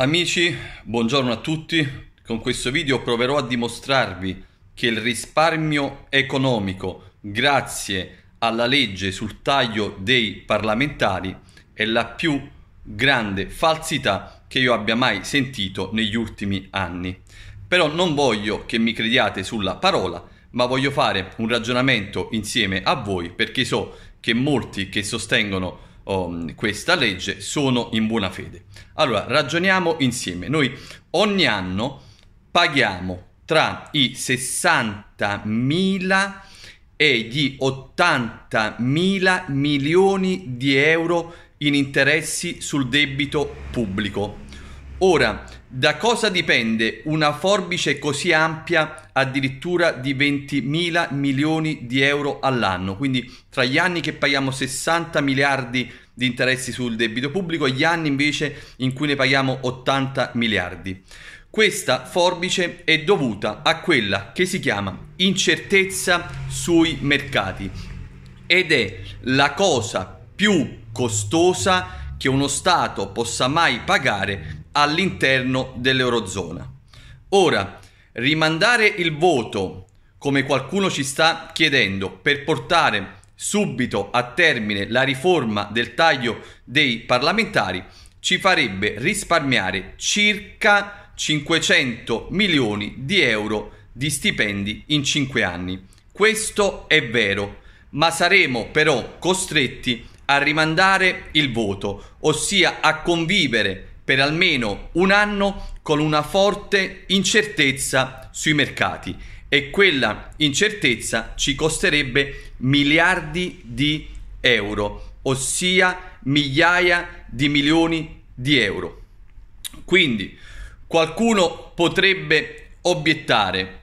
Amici, buongiorno a tutti. Con questo video proverò a dimostrarvi che il risparmio economico grazie alla legge sul taglio dei parlamentari è la più grande falsità che io abbia mai sentito negli ultimi anni. Però non voglio che mi crediate sulla parola, ma voglio fare un ragionamento insieme a voi perché so che molti che sostengono oh, questa legge sono in buona fede. Allora, ragioniamo insieme. Noi ogni anno paghiamo tra i 60.000 e gli 80.000 milioni di euro in interessi sul debito pubblico. Ora, da cosa dipende una forbice così ampia addirittura di 20 mila milioni di euro all'anno? Quindi tra gli anni che paghiamo 60 miliardi di interessi sul debito pubblico e gli anni invece in cui ne paghiamo 80 miliardi. Questa forbice è dovuta a quella che si chiama incertezza sui mercati ed è la cosa più costosa che uno Stato possa mai pagare all'interno dell'Eurozona. Ora, rimandare il voto, come qualcuno ci sta chiedendo, per portare subito a termine la riforma del taglio dei parlamentari, ci farebbe risparmiare circa 500 milioni di euro di stipendi in 5 anni. Questo è vero, ma saremo però costretti a rimandare il voto, ossia a convivere per almeno un anno con una forte incertezza sui mercati e quella incertezza ci costerebbe miliardi di euro, ossia migliaia di milioni di euro. Quindi qualcuno potrebbe obiettare,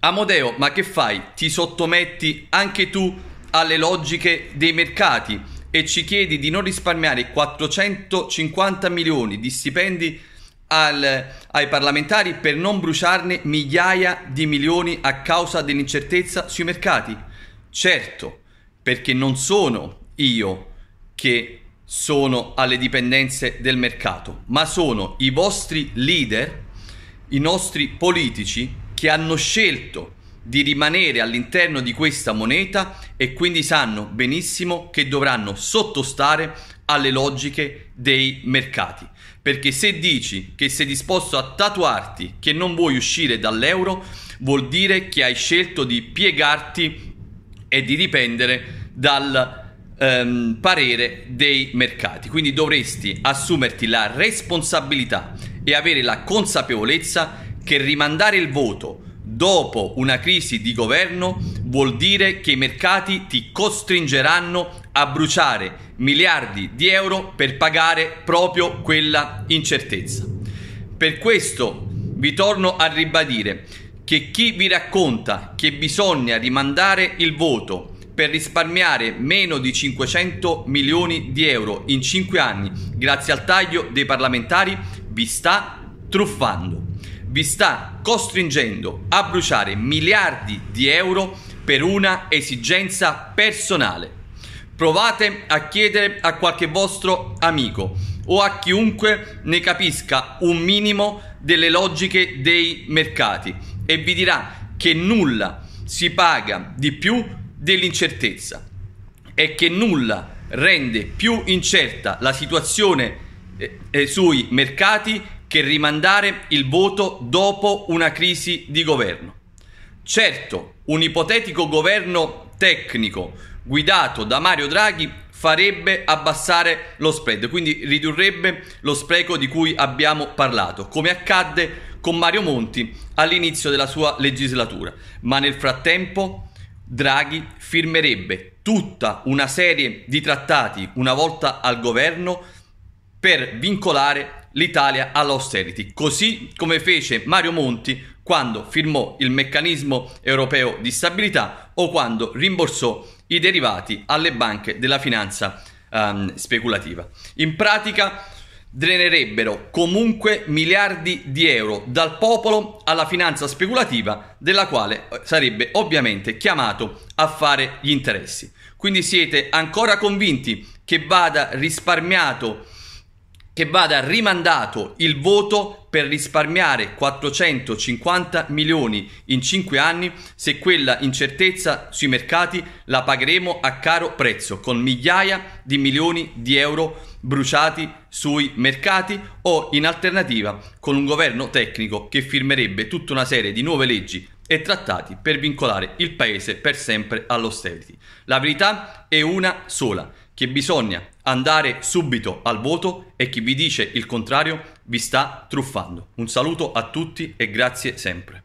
Amodeo, ma che fai? Ti sottometti anche tu alle logiche dei mercati? e ci chiedi di non risparmiare 450 milioni di stipendi al, ai parlamentari per non bruciarne migliaia di milioni a causa dell'incertezza sui mercati? Certo, perché non sono io che sono alle dipendenze del mercato, ma sono i vostri leader, i nostri politici che hanno scelto di rimanere all'interno di questa moneta e quindi sanno benissimo che dovranno sottostare alle logiche dei mercati. Perché se dici che sei disposto a tatuarti che non vuoi uscire dall'euro, vuol dire che hai scelto di piegarti e di dipendere dal ehm, parere dei mercati. Quindi dovresti assumerti la responsabilità e avere la consapevolezza che rimandare il voto dopo una crisi di governo vuol dire che i mercati ti costringeranno a bruciare miliardi di euro per pagare proprio quella incertezza. Per questo vi torno a ribadire che chi vi racconta che bisogna rimandare il voto per risparmiare meno di 500 milioni di euro in 5 anni grazie al taglio dei parlamentari vi sta truffando vi sta costringendo a bruciare miliardi di euro per una esigenza personale. Provate a chiedere a qualche vostro amico o a chiunque ne capisca un minimo delle logiche dei mercati e vi dirà che nulla si paga di più dell'incertezza e che nulla rende più incerta la situazione eh, eh, sui mercati che rimandare il voto dopo una crisi di governo. Certo, un ipotetico governo tecnico guidato da Mario Draghi farebbe abbassare lo spread, quindi ridurrebbe lo spreco di cui abbiamo parlato, come accadde con Mario Monti all'inizio della sua legislatura. Ma nel frattempo Draghi firmerebbe tutta una serie di trattati una volta al governo per vincolare l'Italia all'austerity, così come fece Mario Monti quando firmò il meccanismo europeo di stabilità o quando rimborsò i derivati alle banche della finanza um, speculativa. In pratica drenerebbero comunque miliardi di euro dal popolo alla finanza speculativa della quale eh, sarebbe ovviamente chiamato a fare gli interessi. Quindi siete ancora convinti che vada risparmiato che vada rimandato il voto per risparmiare 450 milioni in 5 anni se quella incertezza sui mercati la pagheremo a caro prezzo con migliaia di milioni di euro bruciati sui mercati o in alternativa con un governo tecnico che firmerebbe tutta una serie di nuove leggi e trattati per vincolare il paese per sempre all'austerity. La verità è una sola che bisogna andare subito al voto e chi vi dice il contrario vi sta truffando. Un saluto a tutti e grazie sempre.